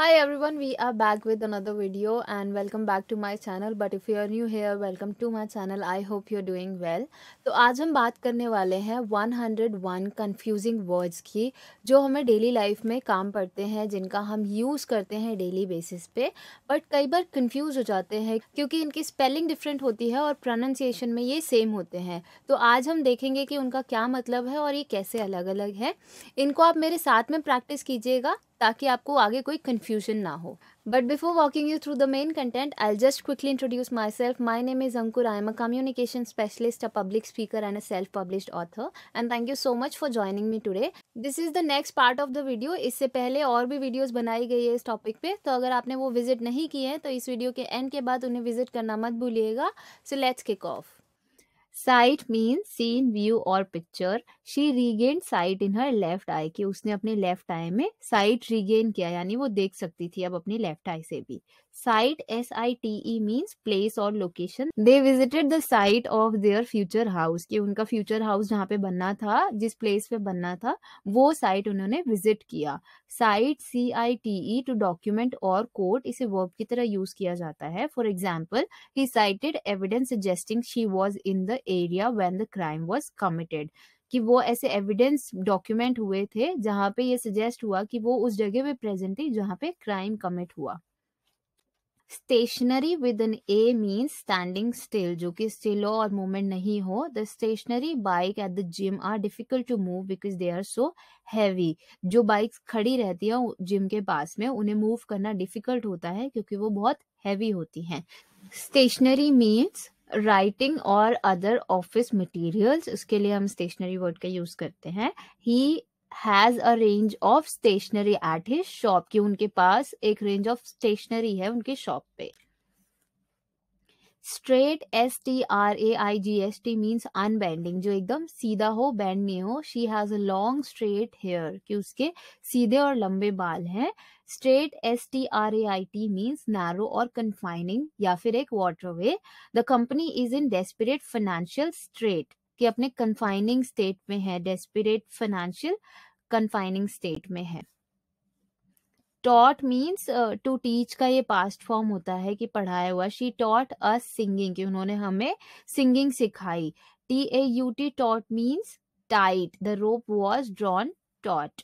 hi everyone we are back with another video and welcome back to my channel but if you are new here welcome to my channel i hope are doing well तो आज हम बात करने वाले हैं 101 confusing words की जो हमें डेली लाइफ में काम पड़ते हैं जिनका हम यूज़ करते हैं डेली बेसिस पे बट कई बार कन्फ्यूज़ हो जाते हैं क्योंकि इनकी स्पेलिंग डिफरेंट होती है और प्रोनाशिएशन में ये सेम होते हैं तो आज हम देखेंगे कि उनका क्या मतलब है और ये कैसे अलग अलग है इनको आप मेरे साथ में प्रैक्टिस कीजिएगा ताकि आपको आगे कोई कन्फ्यूजन ना हो but before walking you through the main content I just quickly introduce myself my name is Ankur I am a communication specialist a public speaker and a self published author and thank you so much for joining me today this is the next part of the video इससे पहले और भी videos बनाई गई है इस topic पे तो अगर आपने वो विजिट नहीं किए हैं तो इस वीडियो के एंड के बाद उन्हें विजिट करना मत भूलिएगा so let's kick off sight mean seen view और picture she regain sight in her left eye कि उसने अपने लेफ्ट आई में साइट रीगेन किया यानी वो देख सकती थी अब अपनी लेफ्ट आई से भी site S I T E means place और location they visited the site of their future house कि उनका फ्यूचर हाउस जहाँ पे बनना था जिस प्लेस पे बनना था वो साइट उन्होंने विजिट किया cite C I T E to document और कोर्ट इसे वर्ब की तरह यूज किया जाता है for example he cited evidence suggesting she was in the area when the crime was committed कि वो ऐसे एविडेंस डॉक्यूमेंट हुए थे जहाँ पे ये सजेस्ट हुआ कि वो उस जगह पे प्रेजेंट थी जहाँ पे क्राइम कमिट हुआ stationary with an A means standing still जो कि स्टिल हो और मूवमेंट नहीं हो the stationary bike at the gym are difficult to move because they are so heavy जो बाइक खड़ी रहती है जिम के पास में उन्हें मूव करना डिफिकल्ट होता है क्योंकि वो बहुत हैवी होती हैं स्टेशनरी मीन्स राइटिंग और अदर ऑफिस मटीरियल्स उसके लिए हम स्टेशनरी वर्ड का यूज करते हैं he has a range of stationery at his shop की उनके पास एक रेंज ऑफ स्टेशनरी है उनके शॉप पे straight S T R A I G S T means unbending जो एकदम सीधा हो बैंड नहीं हो she has a long straight hair कि उसके सीधे और लंबे बाल हैं strait S T R A I T means narrow और कन्फाइनिंग या फिर एक waterway the company is in desperate financial strait कि अपने कन्फाइनिंग स्टेट में है डेस्पिरेट फाइनेंशियल कन्फाइनिंग स्टेट में है टॉट मीन्स टू टीच का ये पास्ट फॉर्म होता है कि पढ़ाया हुआ शी टॉट अस सिंगिंग कि उन्होंने हमें सिंगिंग सिखाई T A U T taut means tight the rope was drawn taut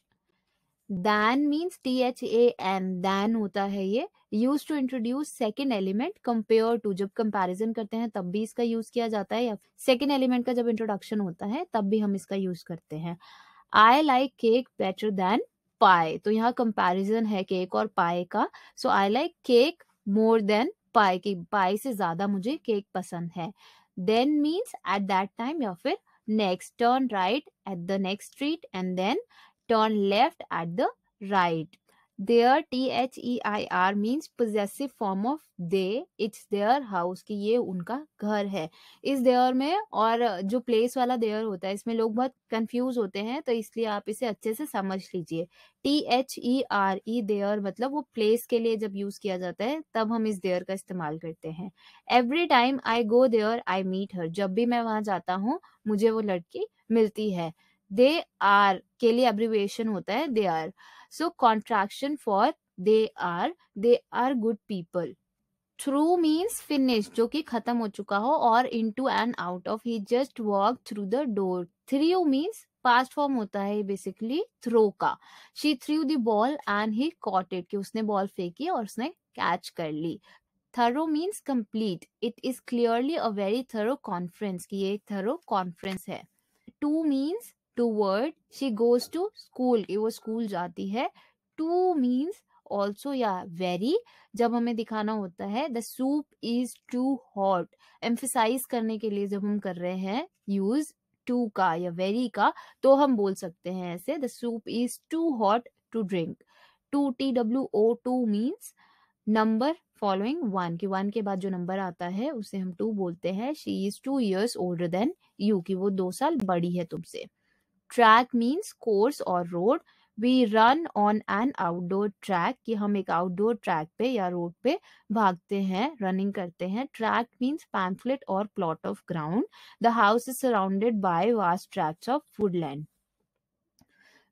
than means T H A N than होता है ये use to introduce second element compare to जब comparison करते हैं तब भी इसका यूज किया जाता है या सेकेंड एलिमेंट का जब इंट्रोडक्शन होता है तब भी हम इसका यूज करते हैं I like cake better than pie तो यहाँ कंपेरिजन है केक और पाए का so I like cake more than pie की पाए से ज्यादा मुझे केक पसंद है then means at that time या फिर next turn right at the next street and then turn left at the right. Their T H E I R means possessive form of they. It's their house कि ये उनका घर है इस there में और जो प्लेस वाला देयर होता है इसमें लोग बहुत कंफ्यूज होते हैं तो इसलिए आप इसे अच्छे से समझ लीजिए T H E R E there मतलब वो प्लेस के लिए जब यूज किया जाता है तब हम इस देयर का इस्तेमाल करते हैं every time I go there I meet her जब भी मैं वहां जाता हूँ मुझे वो लड़की मिलती है दे आर के लिए एब्रिवेशन होता है they are so contraction for they are they are good people through means finish जो कि खत्म हो चुका हो और in to and out of he just walk through the door you means past form होता है बेसिकली थ्रो का she threw the ball and he caught it कि उसने बॉल फेंकी और उसने कैच कर ली thorough means complete it is clearly a very thorough conference की ये एक थरो कॉन्फ्रेंस है to means toward she goes to school वो स्कूल जाती है टू मीन्स ऑल्सो या वेरी जब हमें दिखाना होता है the soup is too hot emphasise करने के लिए जब हम कर रहे हैं यूज टू का या वेरी का तो हम बोल सकते हैं ऐसे the soup is too hot to drink two T W O two means number following one की वन के बाद जो नंबर आता है उसे हम टू बोलते हैं she is two years older than you की वो दो साल बड़ी है तुमसे ट्रैक मीन्स कोर्स और road we run on an outdoor track कि हम एक आउटडोर ट्रैक पे या रोड पे भागते हैं रनिंग करते हैं ट्रैक मीन्स पैम्फलेट और plot of ground the house is surrounded by vast tracts of woodland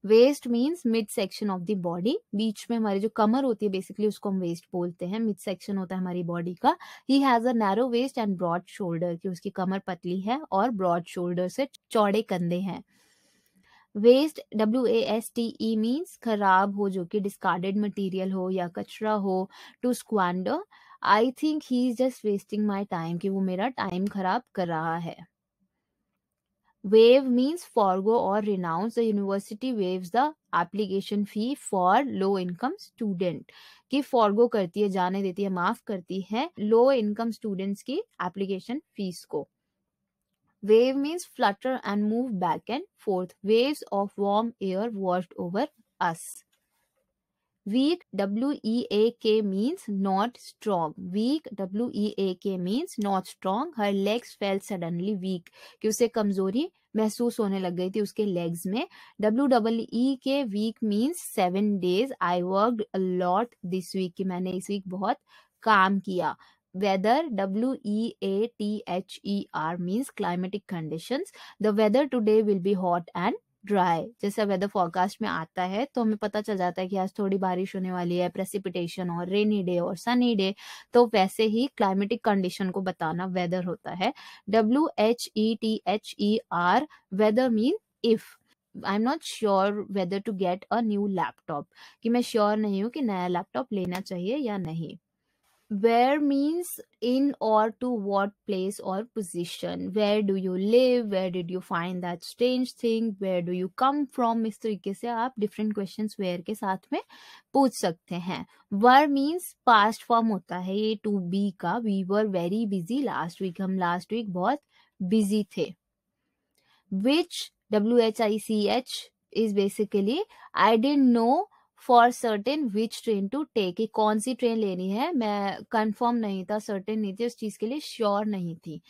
waist means mid section of the body बीच में हमारी जो कमर होती है बेसिकली उसको हम वेस्ट बोलते हैं मिड सेक्शन होता है हमारी बॉडी का he has a narrow waist and broad shoulder की उसकी कमर पतली है और ब्रॉड शोल्डर से चौड़े कंधे हैं waste W A S T E means खराब हो जो कि डिस्कार्डेड मटीरियल हो या कचरा हो to squander I think he is just wasting my time कि वो मेरा टाइम खराब कर रहा है वेव मीन्स फॉरगो और renounce the university waive the application fee for low income student की फॉरगो करती है जाने देती है माफ करती है लो इनकम स्टूडेंट्स की एप्लीकेशन फीस को Wave means flutter and move back and forth. Waves of warm air washed over us. Weak W-E-A-K means not strong. Weak W-E-A-K means not strong. Her legs felt suddenly weak. कि उसे कमजोरी महसूस होने लग गई थी उसके लेग्स में W double E K week means seven days I work lot this week कि मैंने इस वीक बहुत काम किया weather w e a t h e r means climatic conditions the weather today will be hot and dry जैसा weather forecast में आता है तो हमें पता चल जाता है कि आज थोड़ी बारिश होने वाली है प्रेसिपिटेशन और रेनी डे और सनी डे तो वैसे ही क्लाइमेटिक कंडीशन को बताना वेदर होता है W H E T H E R whether mean if I am not sure whether to get a new laptop कि मैं श्योर नहीं हूँ कि नया लैपटॉप लेना चाहिए या नहीं where means in or to what place or position where do you live where did you find that strange thing where do you come from इस तरीके से आप different questions where के साथ में पूछ सकते हैं were means past form होता है ये to be का we were very busy last week हम last week बहुत busy थे which w h i c h is basically I didn't know for certain which train to take कौन सी train लेनी है मैं कंफर्म नहीं था सर्टेन नहीं थी उस चीज के लिए श्योर नहीं थी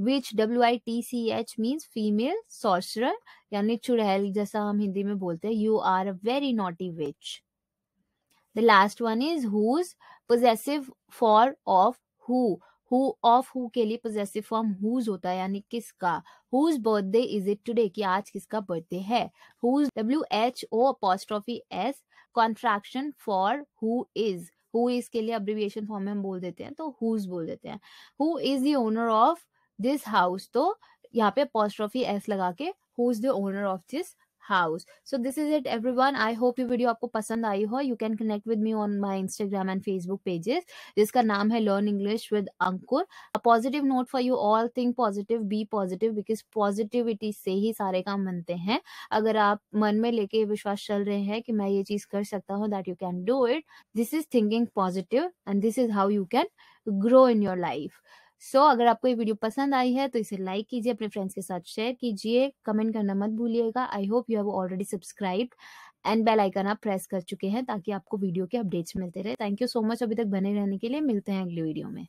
witch W I T C H means female sorcerer यानी चुड़ैल जैसा हम हिंदी में बोलते हैं you are a very naughty witch the last one is whose possessive for of who who of who के लिए पोजेसिव फॉर्म हुज होता है यानी किसका whose birthday is it today कि आज किसका बर्थडे है who's W H O apostrophe S contraction for who is who is के लिए अब्रिविएशन फॉर्म में हम बोल देते हैं तो हुज बोल देते हैं who is the owner of this house तो यहाँ पे पोस्ट्रॉफी एस लगा के who is the owner of this house so this is it everyone i hope ये वीडियो आपको पसंद आई हो you can connect with me on my Instagram and Facebook pages जिसका नाम है learn English with Ankur a positive note for you all think positive be positive because positivity से ही सारे काम बनते हैं अगर आप मन में लेके विश्वास चल रहे हैं कि मैं ये चीज कर सकता हूँ that you can do it this is thinking positive and this is how you can grow in your life so so, अगर आपको ये वीडियो पसंद आई है तो इसे लाइक कीजिए अपने फ्रेंड्स के साथ शेयर कीजिए कमेंट करना मत भूलिएगा I hope you have already subscribe and bell icon आप प्रेस कर चुके हैं ताकि आपको वीडियो के अपडेट्स मिलते रहे थैंक यू सो मच अभी तक बने रहने के लिए मिलते हैं अगले वीडियो में